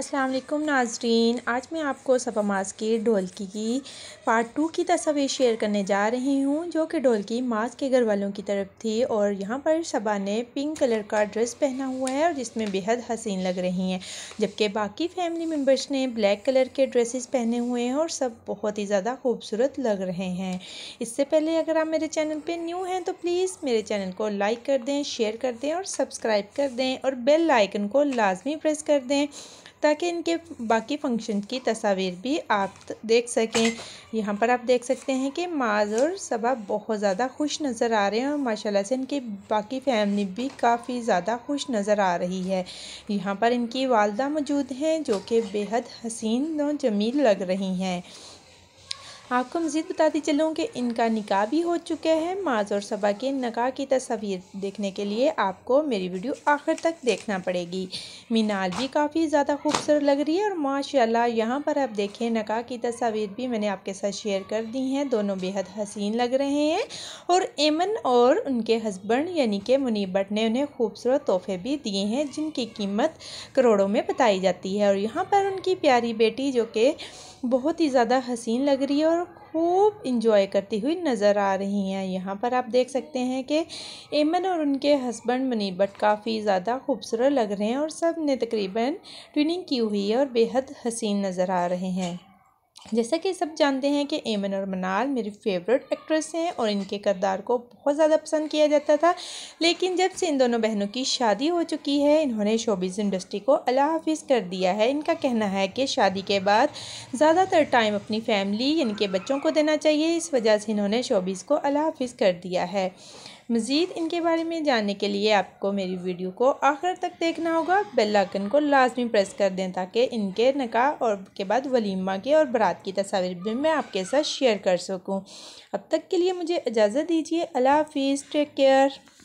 असलकुम नाजरीन आज मैं आपको सफ़ा मास की ढोलकी की पार्ट टू की तस्वीर शेयर करने जा रही हूँ जो कि ढोलकी मास के घर वालों की तरफ थी और यहाँ पर सबा ने पिंक कलर का ड्रेस पहना हुआ है और जिसमें बेहद हसीन लग रही हैं जबकि बाकी फैमिली मेम्बर्स ने ब्लैक कलर के ड्रेसेस पहने हुए हैं और सब बहुत ही ज़्यादा खूबसूरत लग रहे हैं इससे पहले अगर आप मेरे चैनल पर न्यू हैं तो प्लीज़ मेरे चैनल को लाइक कर दें शेयर कर दें और सब्सक्राइब कर दें और बेल आइकन को लाजमी प्रेस कर दें ताकि इनके बाकी फंक्शन की तस्वीर भी आप देख सकें यहाँ पर आप देख सकते हैं कि माज और सबा बहुत ज़्यादा खुश नज़र आ रहे हैं और माशाल्लाह से इनकी बाकी फैमिली भी काफ़ी ज़्यादा खुश नज़र आ रही है यहाँ पर इनकी वालदा मौजूद हैं जो कि बेहद हसीन और जमील लग रही हैं आपको मज़ीद बताती चलूँ कि इनका निकाह भी हो चुका है माज और सबा के निकाह की तस्वीर देखने के लिए आपको मेरी वीडियो आखिर तक देखना पड़ेगी मीनार भी काफ़ी ज़्यादा खूबसूरत लग रही है और माशाल्लाह यहाँ पर आप देखें निकाह की तस्वीर भी मैंने आपके साथ शेयर कर दी हैं दोनों बेहद हसीन लग रहे हैं और एमन और उनके हस्बैंड यानी कि मुनीब भट्ट ने उन्हें खूबसूरत तोहफे भी दिए हैं जिनकी कीमत करोड़ों में बताई जाती है और यहाँ पर उनकी प्यारी बेटी जो कि बहुत ही ज़्यादा हसीन लग रही है और और खूब इंजॉय करती हुई नज़र आ रही हैं यहाँ पर आप देख सकते हैं कि एमन और उनके हस्बैंड मनीबट काफ़ी ज़्यादा खूबसूरत लग रहे हैं और सब ने तकरीबन ट्विनिंग की हुई है और बेहद हसीन नज़र आ रहे हैं जैसा कि सब जानते हैं कि एमन और मनाल मेरी फेवरेट एक्ट्रेस हैं और इनके किरदार को बहुत ज़्यादा पसंद किया जाता था लेकिन जब से इन दोनों बहनों की शादी हो चुकी है इन्होंने शोबिज़ इंडस्ट्री को अला हाफिज़ कर दिया है इनका कहना है कि शादी के बाद ज़्यादातर टाइम अपनी फैमिली इनके बच्चों को देना चाहिए इस वजह से इन्होंने शोबिज़ को अला हाफिज़ कर दिया है मज़ीद इनके बारे में जानने के लिए आपको मेरी वीडियो को आखिर तक देखना होगा बेल आइकन को लाजमी प्रेस कर दें ताकि इनके नका और के बाद वलीमा के और बारात की तस्वीर भी मैं आपके साथ शेयर कर सकूँ अब तक के लिए मुझे इजाज़त दीजिए अल्लाह हाफिज़ टेक केयर